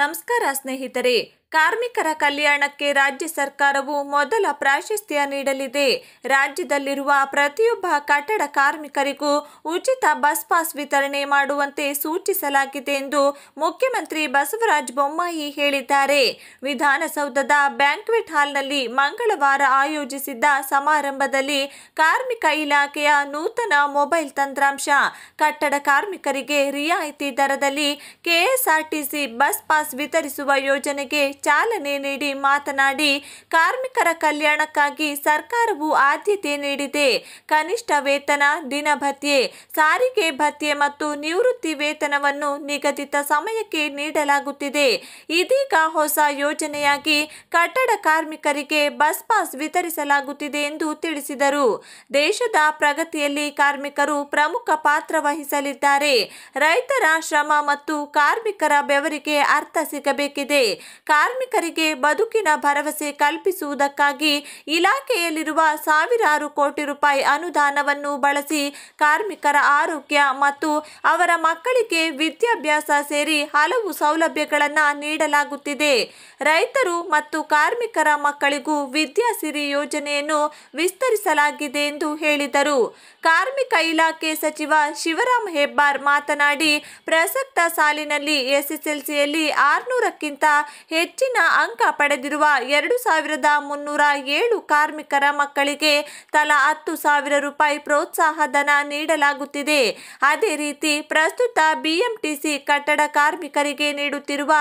ನಮಸ್ಕಾರ ಸ್ನೇಹಿತರೆ ಕಾರ್ಮಿಕರ ಕಲ್ಯಾಣಕ್ಕೆ ರಾಜ್ಯ ಸರ್ಕಾರವು ಮೊದಲ ಪ್ರಾಶಸ್ತ್ಯ ನೀಡಲಿದೆ ರಾಜ್ಯದಲ್ಲಿರುವ ಪ್ರತಿಯೊಬ್ಬ ಕಟ್ಟಡ ಕಾರ್ಮಿಕರಿಗೂ ಉಚಿತ ಬಸ್ ಪಾಸ್ ವಿತರಣೆ ಮಾಡುವಂತೆ ಸೂಚಿಸಲಾಗಿದೆ ಎಂದು ಮುಖ್ಯಮಂತ್ರಿ ಬಸವರಾಜ ಬೊಮ್ಮಾಯಿ ಹೇಳಿದ್ದಾರೆ ವಿಧಾನಸೌಧದ ಬ್ಯಾಂಕ್ವೆಟ್ ಹಾಲ್ನಲ್ಲಿ ಮಂಗಳವಾರ ಆಯೋಜಿಸಿದ್ದ ಸಮಾರಂಭದಲ್ಲಿ ಕಾರ್ಮಿಕ ಇಲಾಖೆಯ ನೂತನ ಮೊಬೈಲ್ ತಂತ್ರಾಂಶ ಕಟ್ಟಡ ಕಾರ್ಮಿಕರಿಗೆ ರಿಯಾಯಿತಿ ದರದಲ್ಲಿ ಕೆಎಸ್ಆರ್ಟಿಸಿ ಬಸ್ ಪಾಸ್ ವಿತರಿಸುವ ಯೋಜನೆಗೆ ಚಾಲನೆ ನೀಡಿ ಮಾತನಾಡಿ ಕಾರ್ಮಿಕರ ಕಲ್ಯಾಣಕ್ಕಾಗಿ ಸರ್ಕಾರವು ಆದ್ಯತೆ ನೀಡಿದೆ ಕನಿಷ್ಠ ವೇತನ ದಿನ ಭತ್ಯೆ ಸಾರಿಗೆ ಭತ್ಯೆ ಮತ್ತು ನಿವೃತ್ತಿ ವೇತನವನ್ನು ನಿಗದಿತ ಸಮಯಕ್ಕೆ ನೀಡಲಾಗುತ್ತಿದೆ ಇದೀಗ ಹೊಸ ಯೋಜನೆಯಾಗಿ ಕಟ್ಟಡ ಕಾರ್ಮಿಕರಿಗೆ ಬಸ್ ಪಾಸ್ ವಿತರಿಸಲಾಗುತ್ತಿದೆ ಎಂದು ತಿಳಿಸಿದರು ದೇಶದ ಪ್ರಗತಿಯಲ್ಲಿ ಕಾರ್ಮಿಕರು ಪ್ರಮುಖ ಪಾತ್ರ ವಹಿಸಲಿದ್ದಾರೆ ರೈತರ ಶ್ರಮ ಮತ್ತು ಕಾರ್ಮಿಕರ ಬೆವರಿಗೆ ಅರ್ಥ ಸಿಗಬೇಕಿದೆ ಕಾರ್ಮಿಕರಿಗೆ ಬದುಕಿನ ಭರವಸೆ ಕಲ್ಪಿಸುವುದಕ್ಕಾಗಿ ಇಲಾಖೆಯಲ್ಲಿರುವ ಸಾವಿರಾರು ಕೋಟಿ ರೂಪಾಯಿ ಅನುದಾನವನ್ನು ಬಳಸಿ ಕಾರ್ಮಿಕರ ಆರೋಗ್ಯ ಮತ್ತು ಅವರ ಮಕ್ಕಳಿಗೆ ವಿದ್ಯಾಭ್ಯಾಸ ಸೇರಿ ಹಲವು ಸೌಲಭ್ಯಗಳನ್ನು ನೀಡಲಾಗುತ್ತಿದೆ ರೈತರು ಮತ್ತು ಕಾರ್ಮಿಕರ ಮಕ್ಕಳಿಗೂ ವಿದ್ಯಾಸಿರಿ ಯೋಜನೆಯನ್ನು ವಿಸ್ತರಿಸಲಾಗಿದೆ ಎಂದು ಹೇಳಿದರು ಕಾರ್ಮಿಕ ಇಲಾಖೆ ಸಚಿವ ಶಿವರಾಮ್ ಹೆಬ್ಬಾರ್ ಮಾತನಾಡಿ ಪ್ರಸಕ್ತ ಸಾಲಿನಲ್ಲಿ ಎಸ್ಎಸ್ಎಲ್ಸಿಯಲ್ಲಿ ಆರುನೂರಕ್ಕಿಂತ ಹೆಚ್ಚು ಹೆಚ್ಚಿನ ಅಂಕ ಪಡೆದಿರುವ ಎರಡು ಸಾವಿರದ ಮುನ್ನೂರ ಏಳು ಕಾರ್ಮಿಕರ ಮಕ್ಕಳಿಗೆ ತಲಾ ಹತ್ತು ಸಾವಿರ ರೂಪಾಯಿ ಪ್ರೋತ್ಸಾಹಧನ ನೀಡಲಾಗುತ್ತಿದೆ ಅದೇ ರೀತಿ ಪ್ರಸ್ತುತ ಬಿಎಂಟಿಸಿ ಕಟ್ಟಡ ಕಾರ್ಮಿಕರಿಗೆ ನೀಡುತ್ತಿರುವ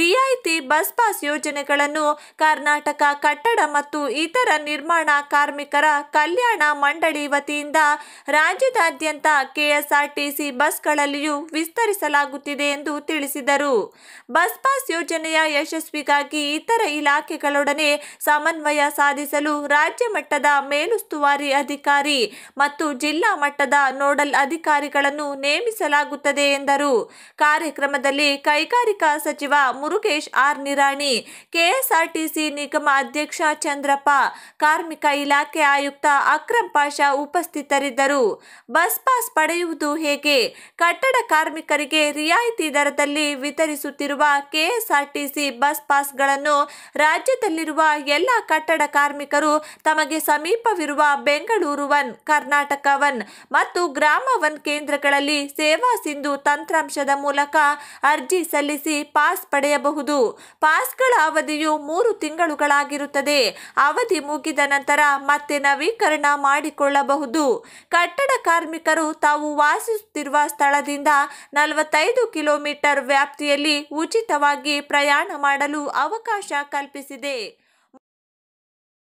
ರಿಯಾಯಿತಿ ಬಸ್ ಪಾಸ್ ಯೋಜನೆಗಳನ್ನು ಕರ್ನಾಟಕ ಕಟ್ಟಡ ಮತ್ತು ಇತರ ನಿರ್ಮಾಣ ಕಾರ್ಮಿಕರ ಕಲ್ಯಾಣ ಮಂಡಳಿ ವತಿಯಿಂದ ರಾಜ್ಯದಾದ್ಯಂತ ಕೆಎಸ್ಆರ್ಟಿಸಿ ಬಸ್ಗಳಲ್ಲಿಯೂ ವಿಸ್ತರಿಸಲಾಗುತ್ತಿದೆ ಎಂದು ತಿಳಿಸಿದರು ಬಸ್ ಪಾಸ್ ಯೋಜನೆಯ ಯಶಸ್ವಿ ಇತರ ಇಲಾಖೆಗಳೊಡನೆ ಸಮನ್ವಯ ಸಾಧಿಸಲು ರಾಜ್ಯ ಮಟ್ಟದ ಮೇಲುಸ್ತುವಾರಿ ಅಧಿಕಾರಿ ಮತ್ತು ಜಿಲ್ಲಾ ಮಟ್ಟದ ನೋಡಲ್ ಅಧಿಕಾರಿಗಳನ್ನು ನೇಮಿಸಲಾಗುತ್ತದೆ ಎಂದರು ಕಾರ್ಯಕ್ರಮದಲ್ಲಿ ಕೈಗಾರಿಕಾ ಸಚಿವ ಮುರುಗೇಶ್ ಆರ್ ನಿರಾಣಿ ಕೆಎಸ್ಆರ್ಟಿಸಿ ನಿಗಮ ಅಧ್ಯಕ್ಷ ಚಂದ್ರಪ್ಪ ಕಾರ್ಮಿಕ ಇಲಾಖೆ ಆಯುಕ್ತ ಅಕ್ರಂ ಪಾಷಾ ಉಪಸ್ಥಿತರಿದ್ದರು ಬಸ್ ಪಾಸ್ ಪಡೆಯುವುದು ಹೇಗೆ ಕಟ್ಟಡ ಕಾರ್ಮಿಕರಿಗೆ ರಿಯಾಯಿತಿ ದರದಲ್ಲಿ ವಿತರಿಸುತ್ತಿರುವ ಕೆಎಸ್ಆರ್ಟಿಸಿ ಬಸ್ ಪಾಸ್ಗಳನ್ನು ರಾಜ್ಯದಲ್ಲಿರುವ ಎಲ್ಲ ಕಟ್ಟಡ ಕಾರ್ಮಿಕರು ತಮಗೆ ಸಮೀಪವಿರುವ ಬೆಂಗಳೂರು ವನ್ ಕರ್ನಾಟಕ ವನ್ ಮತ್ತು ಗ್ರಾಮ ವನ್ ಕೇಂದ್ರಗಳಲ್ಲಿ ಸೇವಾ ಸಿಂಧು ತಂತ್ರಾಂಶದ ಮೂಲಕ ಅರ್ಜಿ ಸಲ್ಲಿಸಿ ಪಾಸ್ ಪಡೆಯಬಹುದು ಪಾಸ್ಗಳ ಅವಧಿಯು ಮೂರು ತಿಂಗಳುಗಳಾಗಿರುತ್ತದೆ ಅವಧಿ ಮುಗಿದ ನಂತರ ಮತ್ತೆ ನವೀಕರಣ ಮಾಡಿಕೊಳ್ಳಬಹುದು ಕಟ್ಟಡ ಕಾರ್ಮಿಕರು ತಾವು ವಾಸಿಸುತ್ತಿರುವ ಸ್ಥಳದಿಂದ ನಲವತ್ತೈದು ಕಿಲೋಮೀಟರ್ ವ್ಯಾಪ್ತಿಯಲ್ಲಿ ಉಚಿತವಾಗಿ ಪ್ರಯಾಣ ಮಾಡಲು ಅವಕಾಶ ಕಲ್ಪಿಸಿದೆ